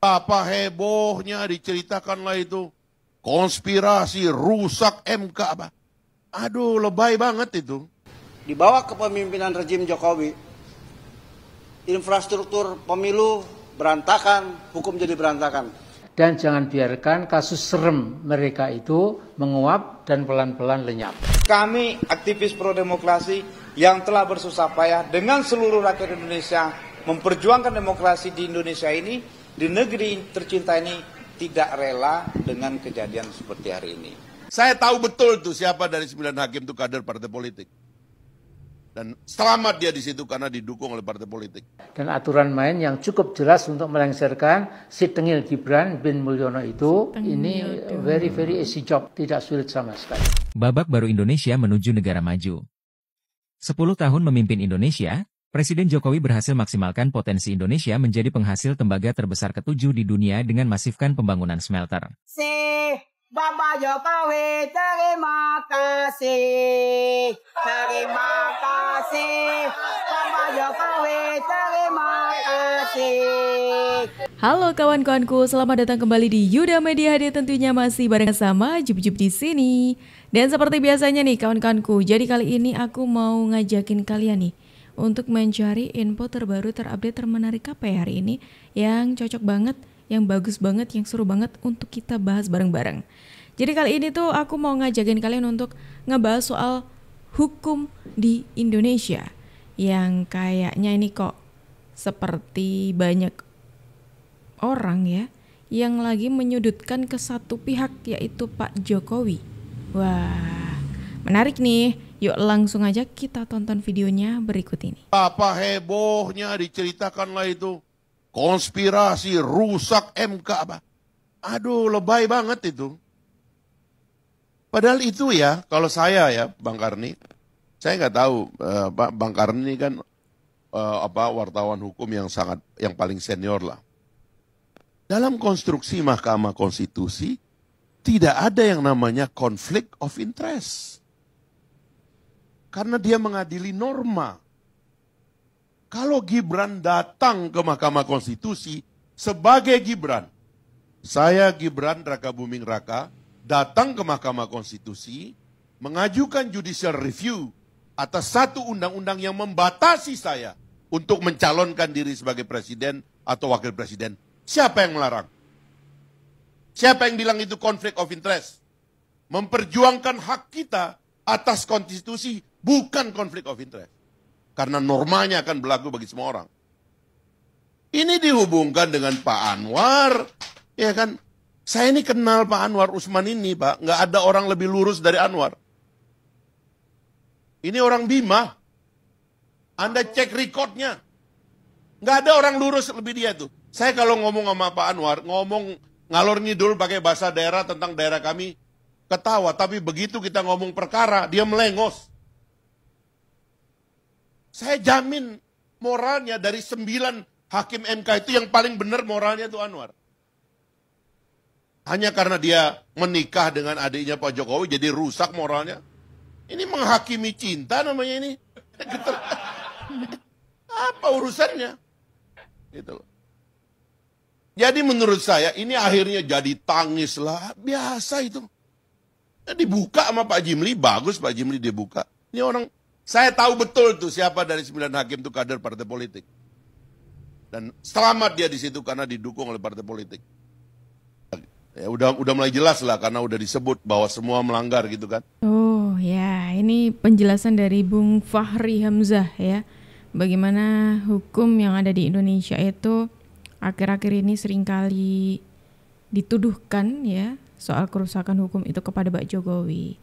Apa hebohnya diceritakanlah itu. Konspirasi rusak MK apa. Aduh lebay banget itu. Di bawah kepemimpinan rejim Jokowi, infrastruktur pemilu berantakan, hukum jadi berantakan. Dan jangan biarkan kasus serem mereka itu menguap dan pelan-pelan lenyap. Kami aktivis pro-demokrasi yang telah bersusah payah dengan seluruh rakyat Indonesia memperjuangkan demokrasi di Indonesia ini di negeri tercinta ini tidak rela dengan kejadian seperti hari ini. Saya tahu betul tuh siapa dari sembilan hakim itu kader partai politik. Dan selamat dia di situ karena didukung oleh partai politik. Dan aturan main yang cukup jelas untuk melengsarkan si Tengil Gibran bin Mulyono itu, ini very very easy job, tidak sulit sama sekali. Babak baru Indonesia menuju negara maju. 10 tahun memimpin Indonesia, Presiden Jokowi berhasil maksimalkan potensi Indonesia menjadi penghasil tembaga terbesar ketujuh di dunia dengan masifkan pembangunan smelter. Si Bapak Jokowi terima kasih, terima kasih, Bapak Jokowi terima kasih. Halo kawan-kawanku, selamat datang kembali di Yuda Media HD tentunya masih bareng sama Jub-Jub di sini. Dan seperti biasanya nih kawan-kawanku, jadi kali ini aku mau ngajakin kalian nih untuk mencari info terbaru terupdate termenarik apa ya hari ini yang cocok banget, yang bagus banget, yang seru banget untuk kita bahas bareng-bareng. Jadi kali ini tuh aku mau ngajakin kalian untuk ngebahas soal hukum di Indonesia yang kayaknya ini kok seperti banyak orang ya yang lagi menyudutkan ke satu pihak yaitu Pak Jokowi. Wah, menarik nih Yuk langsung aja kita tonton videonya berikut ini. Apa hebohnya diceritakanlah itu. Konspirasi rusak MK apa? Aduh lebay banget itu. Padahal itu ya, kalau saya ya Bang Karni, saya nggak tahu uh, Bang Karni kan eh, apa wartawan hukum yang sangat yang paling senior lah. Dalam konstruksi Mahkamah Konstitusi tidak ada yang namanya konflik of interest. Karena dia mengadili norma. Kalau Gibran datang ke Mahkamah Konstitusi sebagai Gibran, saya Gibran Raka Buming Raka datang ke Mahkamah Konstitusi mengajukan judicial review atas satu undang-undang yang membatasi saya untuk mencalonkan diri sebagai presiden atau wakil presiden. Siapa yang melarang? Siapa yang bilang itu konflik of interest? Memperjuangkan hak kita atas konstitusi Bukan konflik of interest. Karena normanya akan berlaku bagi semua orang. Ini dihubungkan dengan Pak Anwar. Ya kan, saya ini kenal Pak Anwar Usman ini Pak. Nggak ada orang lebih lurus dari Anwar. Ini orang Bima. Anda cek recordnya. Nggak ada orang lurus lebih dia tuh. Saya kalau ngomong sama Pak Anwar, ngomong ngalor ngidul pakai bahasa daerah tentang daerah kami, ketawa. Tapi begitu kita ngomong perkara, dia melengos. Saya jamin moralnya dari sembilan hakim MK itu yang paling benar moralnya itu Anwar. Hanya karena dia menikah dengan adiknya Pak Jokowi jadi rusak moralnya. Ini menghakimi cinta namanya ini. Gitu. Apa urusannya? Gitu loh. Jadi menurut saya ini akhirnya jadi tangis lah. Biasa itu. Dibuka sama Pak Jimli, bagus Pak Jimli dibuka. Ini orang saya tahu betul tuh siapa dari sembilan hakim itu kader partai politik. Dan selamat dia di situ karena didukung oleh partai politik. Ya, udah udah mulai jelas lah karena udah disebut bahwa semua melanggar gitu kan. Oh ya, ini penjelasan dari Bung Fahri Hamzah ya. Bagaimana hukum yang ada di Indonesia itu akhir-akhir ini seringkali dituduhkan ya soal kerusakan hukum itu kepada Pak Jokowi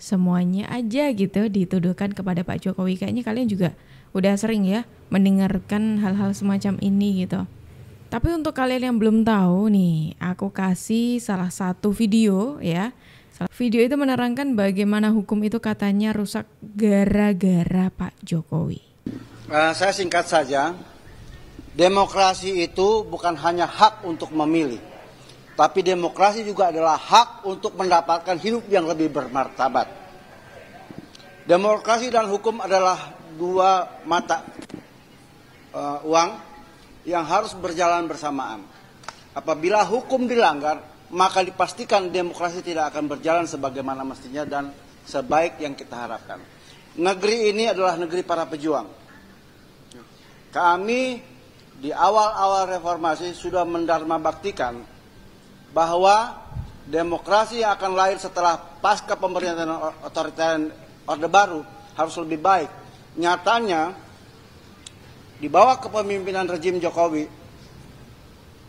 semuanya aja gitu dituduhkan kepada Pak Jokowi. Kayaknya kalian juga udah sering ya mendengarkan hal-hal semacam ini gitu. Tapi untuk kalian yang belum tahu nih, aku kasih salah satu video ya. Video itu menerangkan bagaimana hukum itu katanya rusak gara-gara Pak Jokowi. Uh, saya singkat saja, demokrasi itu bukan hanya hak untuk memilih, tapi demokrasi juga adalah hak untuk mendapatkan hidup yang lebih bermartabat. Demokrasi dan hukum adalah dua mata uh, uang yang harus berjalan bersamaan. Apabila hukum dilanggar, maka dipastikan demokrasi tidak akan berjalan sebagaimana mestinya dan sebaik yang kita harapkan. Negeri ini adalah negeri para pejuang. Kami di awal-awal reformasi sudah mendarmabaktikan. baktikan bahwa demokrasi yang akan lahir setelah pasca pemerintahan otoritarian Orde Baru harus lebih baik. Nyatanya di bawah kepemimpinan rejim Jokowi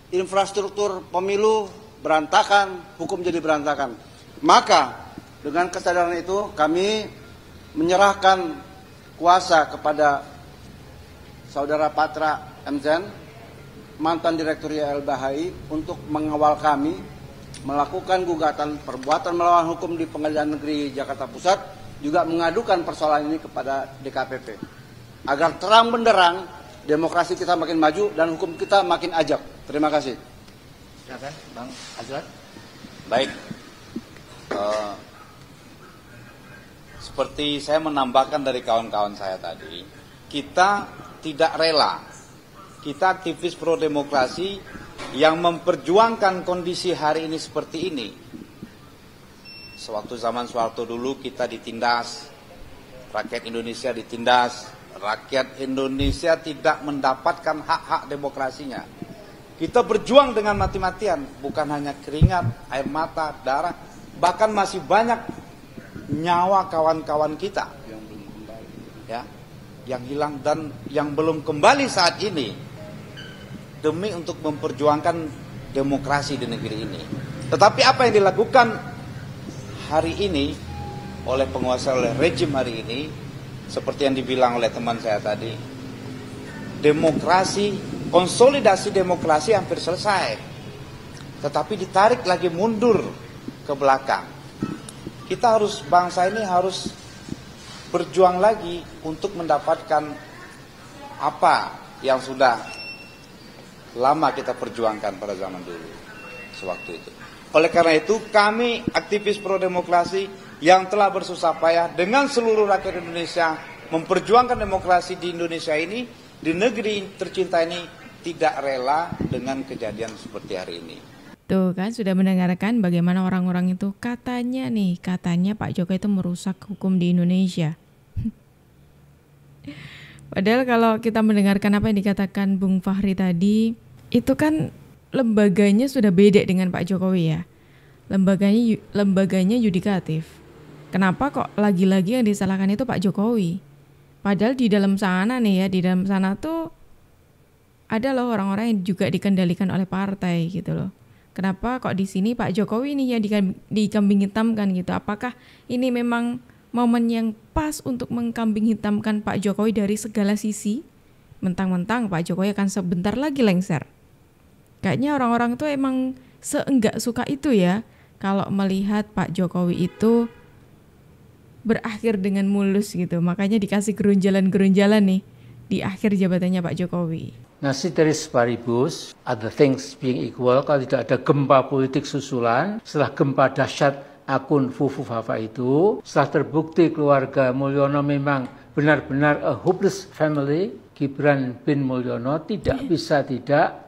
infrastruktur pemilu berantakan, hukum jadi berantakan. Maka dengan kesadaran itu kami menyerahkan kuasa kepada saudara Patra MZN, mantan Direktur YLBHI untuk mengawal kami melakukan gugatan perbuatan melawan hukum di Pengadilan Negeri Jakarta Pusat juga mengadukan persoalan ini kepada DKPP agar terang benderang demokrasi kita makin maju dan hukum kita makin ajak. Terima kasih. Silakan, Bang Azrat. Baik. Uh, seperti saya menambahkan dari kawan-kawan saya tadi, kita tidak rela kita aktivis pro demokrasi yang memperjuangkan kondisi hari ini seperti ini. Sewaktu zaman Soeharto dulu kita ditindas, rakyat Indonesia ditindas, rakyat Indonesia tidak mendapatkan hak-hak demokrasinya. Kita berjuang dengan mati-matian, bukan hanya keringat, air mata, darah, bahkan masih banyak nyawa kawan-kawan kita yang belum kembali. Ya, yang hilang dan yang belum kembali saat ini demi untuk memperjuangkan demokrasi di negeri ini. Tetapi apa yang dilakukan hari ini oleh penguasa oleh rejim hari ini seperti yang dibilang oleh teman saya tadi demokrasi konsolidasi demokrasi hampir selesai tetapi ditarik lagi mundur ke belakang kita harus bangsa ini harus berjuang lagi untuk mendapatkan apa yang sudah lama kita perjuangkan pada zaman dulu sewaktu itu. Oleh karena itu kami aktivis pro demokrasi yang telah bersusah payah dengan seluruh rakyat Indonesia memperjuangkan demokrasi di Indonesia ini di negeri tercinta ini tidak rela dengan kejadian seperti hari ini. Tuh kan sudah mendengarkan bagaimana orang-orang itu katanya nih, katanya Pak Jokowi itu merusak hukum di Indonesia. Padahal kalau kita mendengarkan apa yang dikatakan Bung Fahri tadi, itu kan lembaganya sudah beda dengan Pak Jokowi ya. Lembaganya lembaganya yudikatif. Kenapa kok lagi-lagi yang disalahkan itu Pak Jokowi? Padahal di dalam sana nih ya, di dalam sana tuh ada loh orang-orang yang juga dikendalikan oleh partai gitu loh. Kenapa kok di sini Pak Jokowi nih yang dikambing hitamkan gitu? Apakah ini memang momen yang pas untuk mengkambing hitamkan Pak Jokowi dari segala sisi? Mentang-mentang Pak Jokowi akan sebentar lagi lengser Kayaknya orang-orang tuh emang seenggak suka itu ya kalau melihat Pak Jokowi itu berakhir dengan mulus gitu. Makanya dikasih gerunjalan-gerunjalan nih di akhir jabatannya Pak Jokowi. Nasi dari paribus, other things being equal, kalau tidak ada gempa politik susulan, setelah gempa dahsyat akun Fufu Fafa itu, setelah terbukti keluarga Mulyono memang benar-benar a hopeless family, Gibran bin Mulyono tidak iya. bisa tidak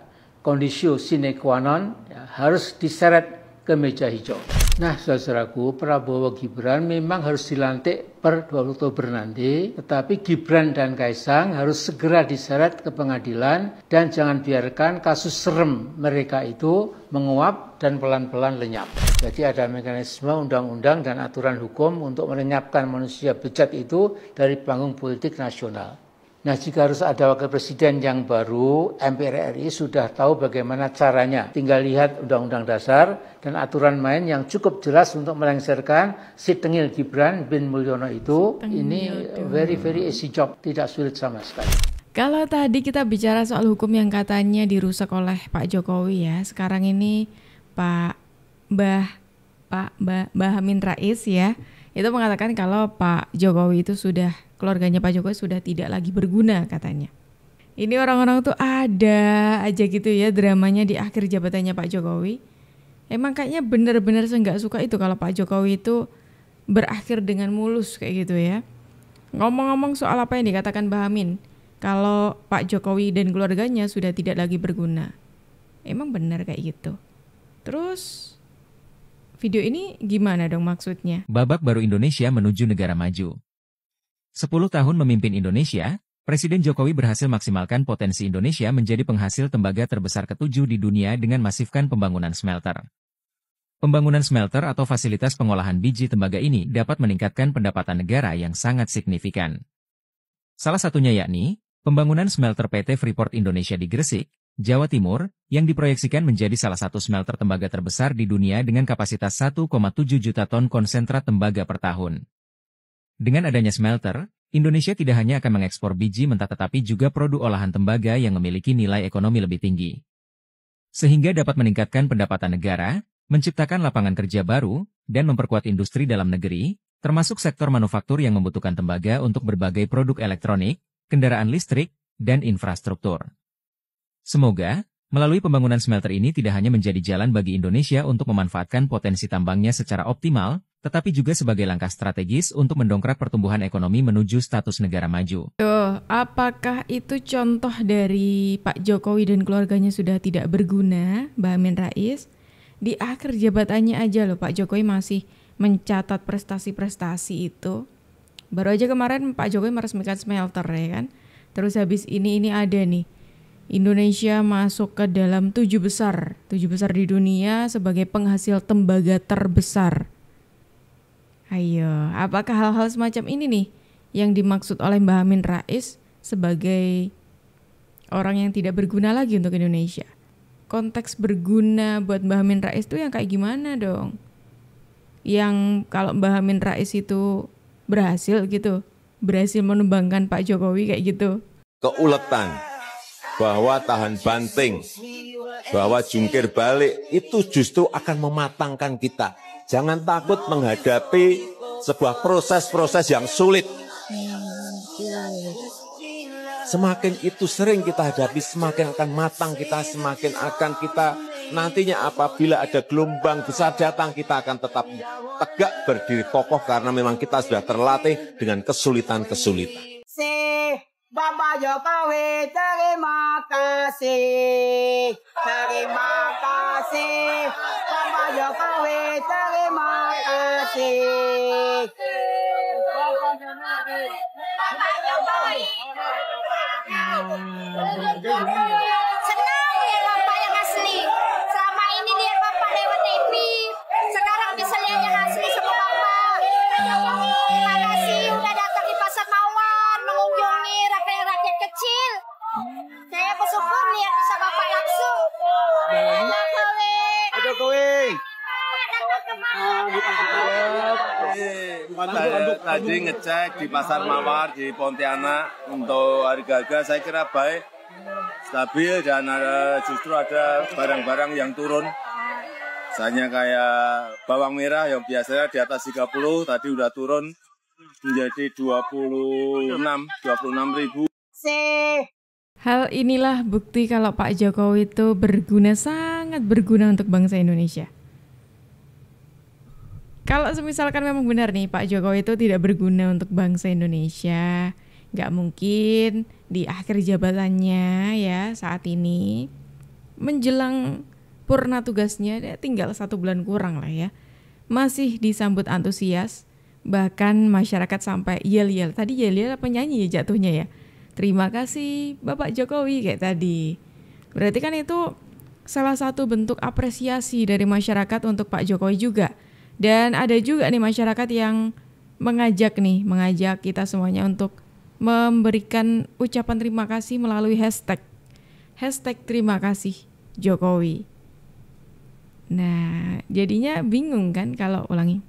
kondisio sine qua non ya, harus diseret ke meja hijau. Nah, saudaraku, Prabowo Gibran memang harus dilantik per 20 Oktober nanti, tetapi Gibran dan Kaisang harus segera diseret ke pengadilan dan jangan biarkan kasus serem mereka itu menguap dan pelan-pelan lenyap. Jadi ada mekanisme undang-undang dan aturan hukum untuk melenyapkan manusia bejat itu dari panggung politik nasional. Nah, jika harus ada wakil presiden yang baru, MPR RI sudah tahu bagaimana caranya. Tinggal lihat Undang-Undang Dasar dan aturan main yang cukup jelas untuk melengsarkan si Tengil Gibran bin Mulyono itu. Ini very very easy job, tidak sulit sama sekali. Kalau tadi kita bicara soal hukum yang katanya dirusak oleh Pak Jokowi ya, sekarang ini Pak Mbah Pak Bah Mbah Amin Rais ya, itu mengatakan kalau Pak Jokowi itu sudah keluarganya Pak Jokowi sudah tidak lagi berguna katanya. Ini orang-orang tuh ada aja gitu ya dramanya di akhir jabatannya Pak Jokowi. Emang kayaknya benar-benar saya nggak suka itu kalau Pak Jokowi itu berakhir dengan mulus kayak gitu ya. Ngomong-ngomong soal apa yang dikatakan Mbak Amin, kalau Pak Jokowi dan keluarganya sudah tidak lagi berguna. Emang benar kayak gitu. Terus video ini gimana dong maksudnya? Babak baru Indonesia menuju negara maju. 10 tahun memimpin Indonesia, Presiden Jokowi berhasil maksimalkan potensi Indonesia menjadi penghasil tembaga terbesar ketujuh di dunia dengan masifkan pembangunan smelter. Pembangunan smelter atau fasilitas pengolahan biji tembaga ini dapat meningkatkan pendapatan negara yang sangat signifikan. Salah satunya yakni, pembangunan smelter PT Freeport Indonesia di Gresik, Jawa Timur, yang diproyeksikan menjadi salah satu smelter tembaga terbesar di dunia dengan kapasitas 1,7 juta ton konsentrat tembaga per tahun. Dengan adanya smelter, Indonesia tidak hanya akan mengekspor biji mentah tetapi juga produk olahan tembaga yang memiliki nilai ekonomi lebih tinggi. Sehingga dapat meningkatkan pendapatan negara, menciptakan lapangan kerja baru, dan memperkuat industri dalam negeri, termasuk sektor manufaktur yang membutuhkan tembaga untuk berbagai produk elektronik, kendaraan listrik, dan infrastruktur. Semoga, Melalui pembangunan smelter ini tidak hanya menjadi jalan bagi Indonesia untuk memanfaatkan potensi tambangnya secara optimal, tetapi juga sebagai langkah strategis untuk mendongkrak pertumbuhan ekonomi menuju status negara maju. Tuh, apakah itu contoh dari Pak Jokowi dan keluarganya sudah tidak berguna, Mbak Amin Rais? Di akhir jabatannya aja loh Pak Jokowi masih mencatat prestasi-prestasi itu. Baru aja kemarin Pak Jokowi meresmikan smelter ya kan? Terus habis ini ini ada nih Indonesia masuk ke dalam tujuh besar, tujuh besar di dunia sebagai penghasil tembaga terbesar. Ayo, apakah hal-hal semacam ini nih yang dimaksud oleh Mbak Amin Rais sebagai orang yang tidak berguna lagi untuk Indonesia? Konteks berguna buat Mbak Amin Rais itu yang kayak gimana dong? Yang kalau Mbak Amin Rais itu berhasil gitu, berhasil menumbangkan Pak Jokowi kayak gitu. Keuletan bahwa tahan banting, bahwa jungkir balik itu justru akan mematangkan kita. Jangan takut menghadapi sebuah proses-proses yang sulit. Semakin itu sering kita hadapi, semakin akan matang kita, semakin akan kita nantinya apabila ada gelombang besar datang, kita akan tetap tegak berdiri kokoh karena memang kita sudah terlatih dengan kesulitan-kesulitan. Bapak Jokowi terima kasih Terima kasih Bapak Jokowi terima kasih Bapak Jokowi sering ngecek di Pasar Mawar di Pontianak untuk harga-harga saya kira baik, stabil dan ada, eh, justru ada barang-barang yang turun. Misalnya kayak bawang merah yang biasanya di atas 30 tadi udah turun menjadi 26, 26 ribu. Hal inilah bukti kalau Pak Jokowi itu berguna sangat berguna untuk bangsa Indonesia. Kalau misalkan memang benar nih Pak Jokowi itu tidak berguna untuk bangsa Indonesia, nggak mungkin di akhir jabatannya ya saat ini menjelang purna tugasnya ya tinggal satu bulan kurang lah ya masih disambut antusias bahkan masyarakat sampai yel yel tadi yel yel penyanyi ya jatuhnya ya terima kasih Bapak Jokowi kayak tadi berarti kan itu salah satu bentuk apresiasi dari masyarakat untuk Pak Jokowi juga dan ada juga nih masyarakat yang mengajak nih, mengajak kita semuanya untuk memberikan ucapan terima kasih melalui hashtag. Hashtag terima kasih Jokowi. Nah, jadinya bingung kan kalau ulangi.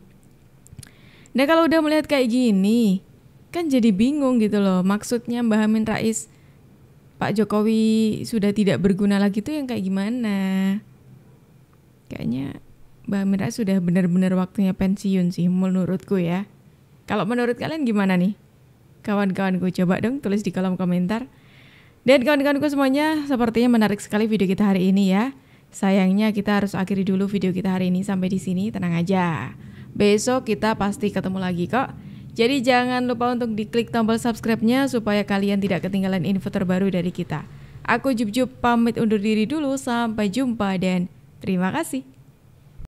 Nah, kalau udah melihat kayak gini, kan jadi bingung gitu loh. Maksudnya Mbah Amin Rais, Pak Jokowi sudah tidak berguna lagi tuh yang kayak gimana? Kayaknya Mbak Mira sudah benar-benar waktunya pensiun sih menurutku ya. Kalau menurut kalian gimana nih? Kawan-kawanku coba dong tulis di kolom komentar. Dan kawan-kawanku semuanya, sepertinya menarik sekali video kita hari ini ya. Sayangnya kita harus akhiri dulu video kita hari ini sampai di sini, tenang aja. Besok kita pasti ketemu lagi kok. Jadi jangan lupa untuk diklik tombol subscribe-nya supaya kalian tidak ketinggalan info terbaru dari kita. Aku Jub Jub pamit undur diri dulu, sampai jumpa dan terima kasih.